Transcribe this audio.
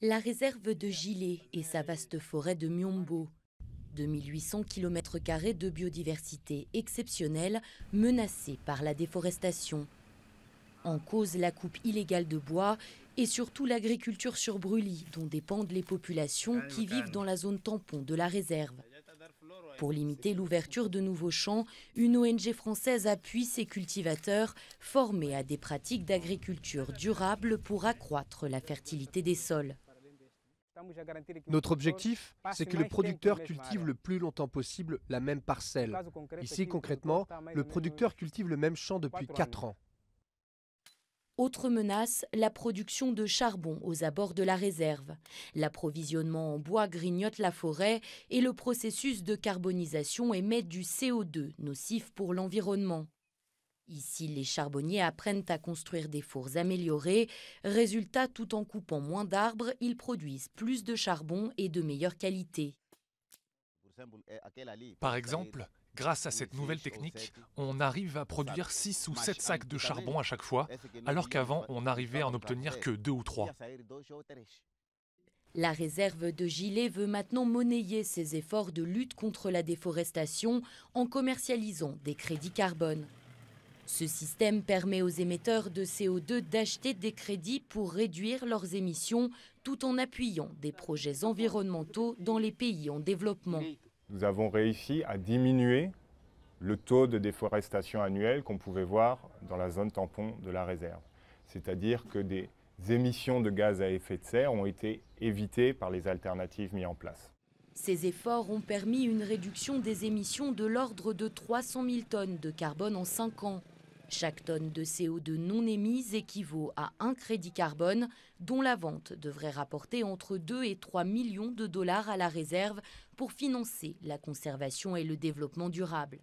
La réserve de Gilet et sa vaste forêt de Miombo, 2800 km de biodiversité exceptionnelle menacée par la déforestation. En cause la coupe illégale de bois et surtout l'agriculture sur dont dépendent les populations qui vivent dans la zone tampon de la réserve. Pour limiter l'ouverture de nouveaux champs, une ONG française appuie ses cultivateurs formés à des pratiques d'agriculture durable pour accroître la fertilité des sols. Notre objectif, c'est que le producteur cultive le plus longtemps possible la même parcelle. Ici, concrètement, le producteur cultive le même champ depuis 4 ans. Autre menace, la production de charbon aux abords de la réserve. L'approvisionnement en bois grignote la forêt et le processus de carbonisation émet du CO2 nocif pour l'environnement. Ici, les charbonniers apprennent à construire des fours améliorés. Résultat, tout en coupant moins d'arbres, ils produisent plus de charbon et de meilleure qualité. Par exemple, grâce à cette nouvelle technique, on arrive à produire 6 ou 7 sacs de charbon à chaque fois, alors qu'avant on n'arrivait à en obtenir que 2 ou 3. La réserve de Gilets veut maintenant monnayer ses efforts de lutte contre la déforestation en commercialisant des crédits carbone. Ce système permet aux émetteurs de CO2 d'acheter des crédits pour réduire leurs émissions tout en appuyant des projets environnementaux dans les pays en développement. Nous avons réussi à diminuer le taux de déforestation annuel qu'on pouvait voir dans la zone tampon de la réserve. C'est-à-dire que des émissions de gaz à effet de serre ont été évitées par les alternatives mises en place. Ces efforts ont permis une réduction des émissions de l'ordre de 300 000 tonnes de carbone en 5 ans. Chaque tonne de CO2 non émise équivaut à un crédit carbone dont la vente devrait rapporter entre 2 et 3 millions de dollars à la réserve pour financer la conservation et le développement durable.